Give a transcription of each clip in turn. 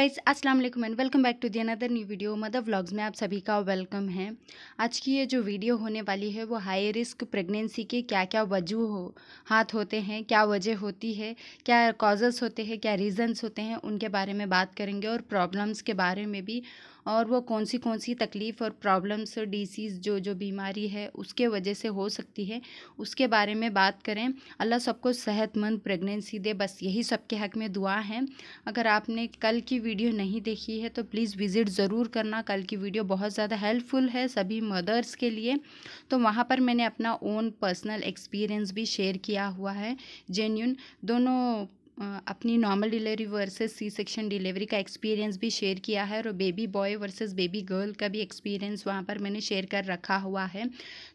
guys अस्सलाम वालेकुम and welcome back to the another new video mother vlogs में आप सभी का वेलकम है आज की ये जो वीडियो होने वाली है वो हाई रिस्क प्रेगनेंसी के क्या क्या वजू हो हाथ होते हैं क्या वजह होती है क्या कॉजेस होते हैं क्या रीज़न्स होते हैं उनके बारे में बात करेंगे और प्रॉब्लम्स के बारे में भी और वो कौन सी कौन सी तकलीफ़ और प्रॉब्लम्स डिसीज़ जो जो बीमारी है उसके वजह से हो सकती है उसके बारे में बात करें अल्लाह सबको सेहतमंद प्रेगनेंसी दे बस यही सबके हक में दुआ है अगर आपने कल की वीडियो नहीं देखी है तो प्लीज़ विज़िट ज़रूर करना कल की वीडियो बहुत ज़्यादा हेल्पफुल है सभी मदर्स के लिए तो वहाँ पर मैंने अपना ओन पर्सनल एक्सपीरियंस भी शेयर किया हुआ है जेन्यून दोनों अपनी normal delivery versus C section delivery का एक्सपीरियंस भी शेयर किया है और baby boy versus baby girl का भी एक्सपीरियंस वहाँ पर मैंने शेयर कर रखा हुआ है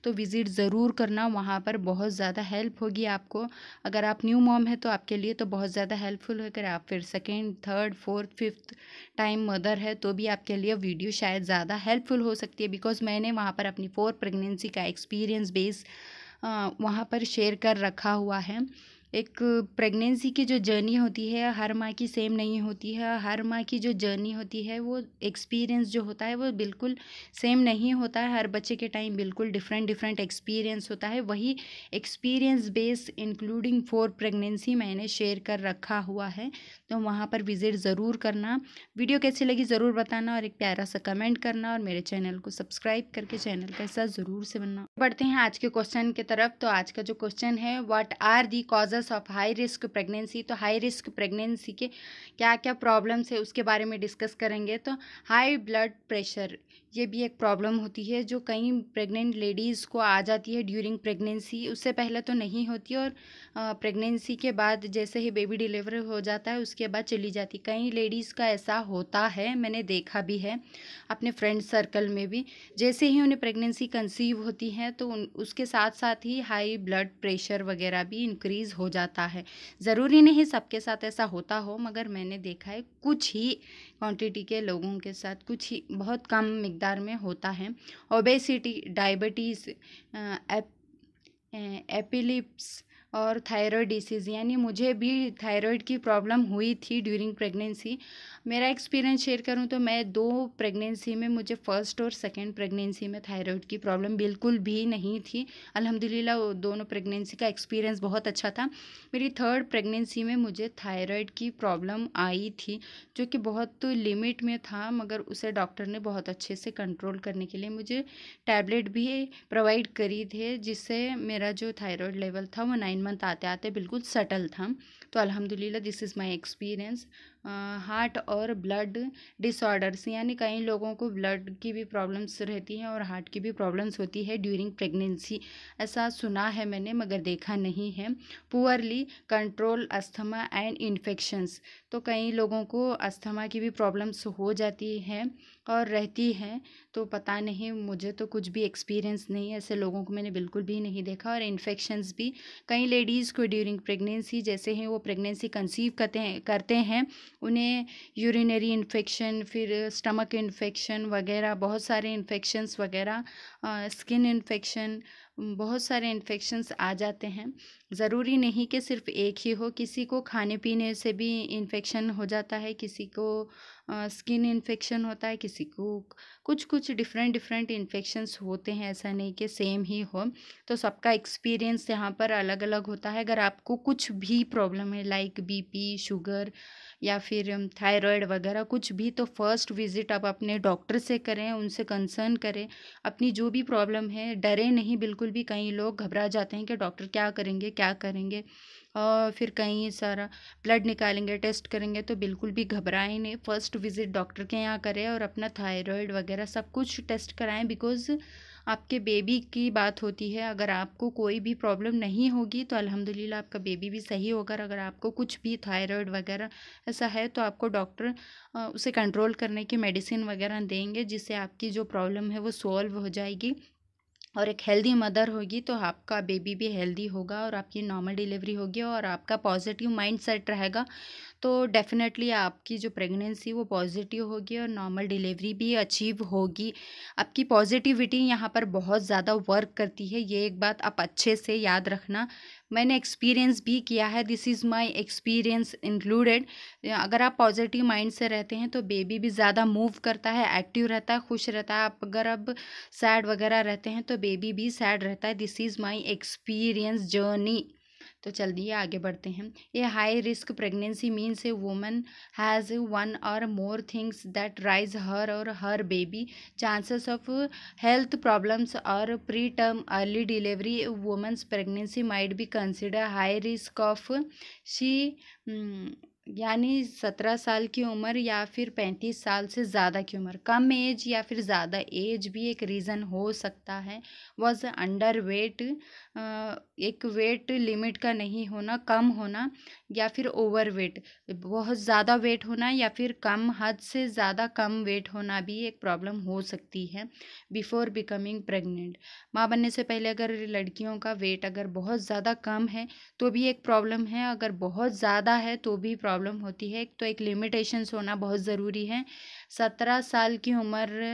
तो विज़िट ज़रूर करना वहाँ पर बहुत ज़्यादा हेल्प होगी आपको अगर आप न्यू मॉम है तो आपके लिए तो बहुत ज़्यादा हेल्पफुल होकर आप फिर second third fourth fifth time mother है तो भी आपके लिए वीडियो शायद ज़्यादा हेल्पफुल हो सकती है बिकॉज मैंने वहाँ पर अपनी फोर प्रेगनेंसी का एक्सपीरियंस बेस वहाँ पर शेयर कर रखा हुआ है एक प्रेगनेंसी की जो जर्नी होती है हर माँ की सेम नहीं होती है हर माँ की जो जर्नी होती है वो एक्सपीरियंस जो होता है वो बिल्कुल सेम नहीं होता है हर बच्चे के टाइम बिल्कुल डिफरेंट डिफरेंट एक्सपीरियंस होता है वही experience base including for pregnancy मैंने शेयर कर रखा हुआ है तो वहाँ पर विज़िट ज़रूर करना वीडियो कैसी लगी ज़रूर बताना और एक प्यारा सा कमेंट करना और मेरे चैनल को सब्सक्राइब करके चैनल का हिस्सा ज़रूर से बनना बढ़ते हैं आज के क्वेश्चन की तरफ तो आज का जो क्वेश्चन है what are the causes factors of high risk pregnancy तो हाई रिस्क प्रेगनेंसी के क्या क्या प्रॉब्लम्स है उसके बारे में डिस्कस करेंगे तो हाई ब्लड प्रेशर ये भी एक प्रॉब्लम होती है जो कई प्रेग्नेंट लेडीज़ को आ जाती है ड्यूरिंग प्रेगनेंसी उससे पहले तो नहीं होती और प्रेगनेंसी के बाद जैसे ही बेबी डिलीवर हो जाता है उसके बाद चली जाती कई लेडीज़ का ऐसा होता है मैंने देखा भी है अपने फ्रेंड सर्कल में भी जैसे ही उन्हें प्रेगनेंसी कंसीव होती है तो उसके साथ साथ ही हाई ब्लड प्रेशर वगैरह भी इंक्रीज़ हो जाता है ज़रूरी नहीं सबके साथ ऐसा होता हो मगर मैंने देखा है कुछ ही क्वांटिटी के लोगों के साथ कुछ ही बहुत कम मिकदार में होता है ओबेसिटी डायबिटीज़ एपिलिप्स और थायराइड डिसीज़ यानी मुझे भी थायराइड की प्रॉब्लम हुई थी ड्यूरिंग प्रेगनेंसी मेरा एक्सपीरियंस शेयर करूँ तो मैं दो प्रेगनेंसी में मुझे फर्स्ट और सेकेंड प्रेगनेंसी में थायराइड की प्रॉब्लम बिल्कुल भी नहीं थी अलहमदिल्ला दोनों प्रेगनेंसी का एक्सपीरियंस बहुत अच्छा था मेरी थर्ड प्रेगनेंसी में मुझे थायराइड की प्रॉब्लम आई थी जो कि बहुत लिमिट में था मगर उसे डॉक्टर ने बहुत अच्छे से कंट्रोल करने के लिए मुझे टैबलेट भी प्रोवाइड करी थी जिससे मेरा जो थायरॉयड लेवल था वो नाइन मंथ आते आते बिल्कुल सेटल था तो अल्हम्दुलिल्लाह this is my experience heart और ब्लड डिसऑर्डर्स यानी कई लोगों को ब्लड की भी प्रॉब्लम्स रहती हैं और हार्ट की भी प्रॉब्लम्स होती है ड्यूरिंग प्रेगनेंसी ऐसा सुना है मैंने मगर देखा नहीं है poorly control asthma and infections तो कई लोगों को अस्थमा की भी प्रॉब्लम्स हो जाती हैं और रहती हैं तो पता नहीं मुझे तो कुछ भी एक्सपीरियंस नहीं ऐसे लोगों को मैंने बिल्कुल भी नहीं देखा और इन्फेक्शंस भी कई लेडीज़ को ड्यूरिंग प्रेगनेंसी जैसे ही वो प्रेगनेंसी कंसीव करते हैं करते हैं उन्हें यूरिनरी इन्फेक्शन फिर स्टमक इन्फेक्शन वगैरह बहुत सारे इन्फेक्शंस वगैरह स्किन इन्फेक्शन बहुत सारे इन्फेक्शंस आ जाते हैं ज़रूरी नहीं कि सिर्फ एक ही हो किसी को खाने पीने से भी इन्फेक्शन हो जाता है किसी को स्किन इन्फेक्शन होता है किसी को कुछ कुछ डिफरेंट डिफरेंट इन्फेक्शंस होते हैं ऐसा नहीं कि सेम ही हो तो सबका एक्सपीरियंस यहाँ पर अलग अलग होता है अगर आपको कुछ भी प्रॉब्लम है लाइक बीपी शुगर या फिर थायराइड वगैरह कुछ भी तो फर्स्ट विज़िट आप अपने डॉक्टर से करें उनसे कंसर्न करें अपनी जो भी प्रॉब्लम है डरे नहीं बिल्कुल भी कई लोग घबरा जाते हैं कि डॉक्टर क्या करेंगे क्या करेंगे और फिर कहीं सारा ब्लड निकालेंगे टेस्ट करेंगे तो बिल्कुल भी घबराएं नहीं फर्स्ट विज़िट डॉक्टर के यहाँ करें और अपना थायराइड वगैरह सब कुछ टेस्ट कराएं बिकॉज़ आपके बेबी की बात होती है अगर आपको कोई भी प्रॉब्लम नहीं होगी तो अल्हम्दुलिल्लाह आपका बेबी भी सही होगा अगर आपको कुछ भी थायराइड वगैरह ऐसा है तो आपको डॉक्टर उसे कंट्रोल करने की मेडिसिन वगैरह देंगे जिससे आपकी जो प्रॉब्लम है वो सॉल्व हो जाएगी और एक हेल्दी मदर होगी तो आपका बेबी भी हेल्दी होगा और आपकी नॉर्मल डिलीवरी होगी और आपका पॉजिटिव माइंड सेट रहेगा तो डेफ़िनेटली आपकी जो प्रेगनेंसी वो पॉजिटिव होगी और नॉर्मल डिलीवरी भी अचीव होगी आपकी पॉजिटिविटी यहाँ पर बहुत ज़्यादा वर्क करती है ये एक बात आप अच्छे से याद रखना मैंने एक्सपीरियंस भी किया है this is my experience included अगर आप पॉजिटिव माइंड से रहते हैं तो बेबी भी ज़्यादा मूव करता है एक्टिव रहता है खुश रहता है आप अगर अब सैड वगैरह रहते हैं तो बेबी भी सैड रहता है this is my experience journey तो दिए आगे बढ़ते हैं ये high risk pregnancy means a woman has one or more things that raise her or her baby chances of health problems or preterm early delivery women's pregnancy might be consider high risk of she यानी सत्रह साल की उम्र या फिर पैंतीस साल से ज़्यादा की उम्र कम एज या फिर ज़्यादा एज भी एक रीज़न हो सकता है वॉज अंडर वेट एक वेट लिमिट का नहीं होना कम होना या फिर ओवर वेट बहुत ज़्यादा वेट होना या फिर कम हद से ज़्यादा कम वेट होना भी एक प्रॉब्लम हो सकती है बिफोर बिकमिंग प्रेग्नेंट माँ बनने से पहले अगर लड़कियों का वेट अगर बहुत ज़्यादा कम है तो भी एक प्रॉब्लम है अगर बहुत ज़्यादा है तो भी प्रॉब्लम प्रॉब्लम होती है तो एक लिमिटेशंस होना बहुत ज़रूरी है सत्रह साल की उम्र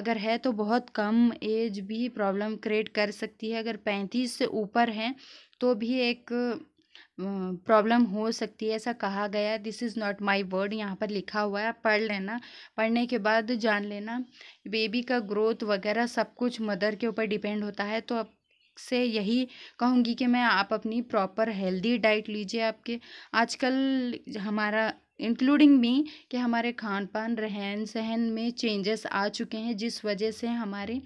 अगर है तो बहुत कम एज भी प्रॉब्लम क्रिएट कर सकती है अगर पैंतीस से ऊपर हैं तो भी एक प्रॉब्लम हो सकती है ऐसा कहा गया this is not my word यहाँ पर लिखा हुआ है पढ़ लेना पढ़ने के बाद जान लेना बेबी का ग्रोथ वगैरह सब कुछ मदर के ऊपर डिपेंड होता है तो अब से यही कहूँगी कि मैं आप अपनी प्रॉपर हेल्दी डाइट लीजिए आपके आजकल हमारा इंक्लूडिंग मी कि हमारे खान पान रहन सहन में चेंजेस आ चुके हैं जिस वजह से हमारे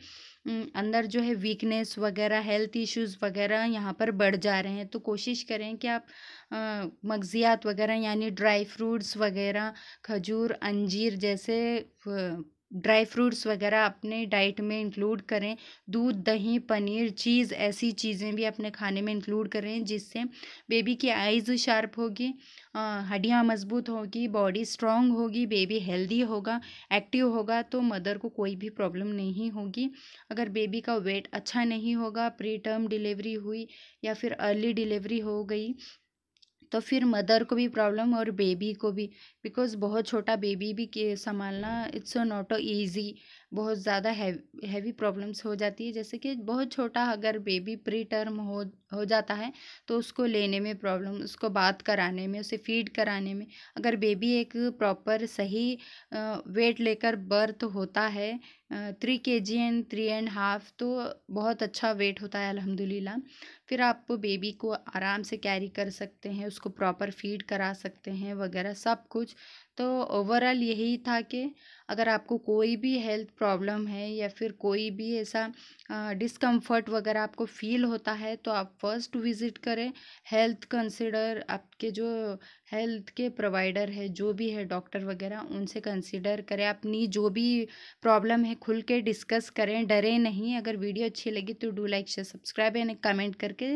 अंदर जो है वीकनेस वगैरह हेल्थ इश्यूज़ वगैरह यहाँ पर बढ़ जा रहे हैं तो कोशिश करें कि आप मगजियात वगैरह यानी ड्राई फ्रूट्स वगैरह खजूर अंजीर जैसे ड्राई फ्रूट्स वगैरह अपने डाइट में इंक्लूड करें दूध दही पनीर चीज़ ऐसी चीज़ें भी अपने खाने में इंक्लूड करें जिससे बेबी की आइज़ शार्प होगी हड्डियाँ मजबूत होगी बॉडी स्ट्रांग होगी बेबी हेल्दी होगा एक्टिव होगा तो मदर को कोई भी प्रॉब्लम नहीं होगी अगर बेबी का वेट अच्छा नहीं होगा प्री टर्म डिलीवरी हुई या फिर अर्ली डिलीवरी हो गई तो फिर मदर को भी प्रॉब्लम और बेबी को भी बिकॉज़ बहुत छोटा बेबी भी संभालना इट्स नॉट ईजी बहुत ज़्यादा हैवी प्रॉब्लम्स हो जाती है जैसे कि बहुत छोटा अगर बेबी प्री टर्म हो हो जाता है तो उसको लेने में प्रॉब्लम उसको बात कराने में उसे फीड कराने में अगर बेबी एक प्रॉपर सही वेट लेकर बर्थ होता है three K G and three and half तो बहुत अच्छा वेट होता है अल्हम्दुलिल्लाह फिर आप बेबी को आराम से कैरी कर सकते हैं उसको प्रॉपर फीड करा सकते हैं वगैरह सब कुछ तो ओवरऑल यही था कि अगर आपको कोई भी हेल्थ प्रॉब्लम है या फिर कोई भी ऐसा डिस्कम्फर्ट वगैरह आपको फील होता है तो आप फर्स्ट विज़िट करें हेल्थ कंसिडर आपके जो हेल्थ के प्रोवाइडर है जो भी है डॉक्टर वगैरह उनसे कंसिडर करें अपनी जो भी प्रॉब्लम है खुल के डिस्कस करें डरें नहीं अगर वीडियो अच्छी लगी तो do like share subscribe and comment करके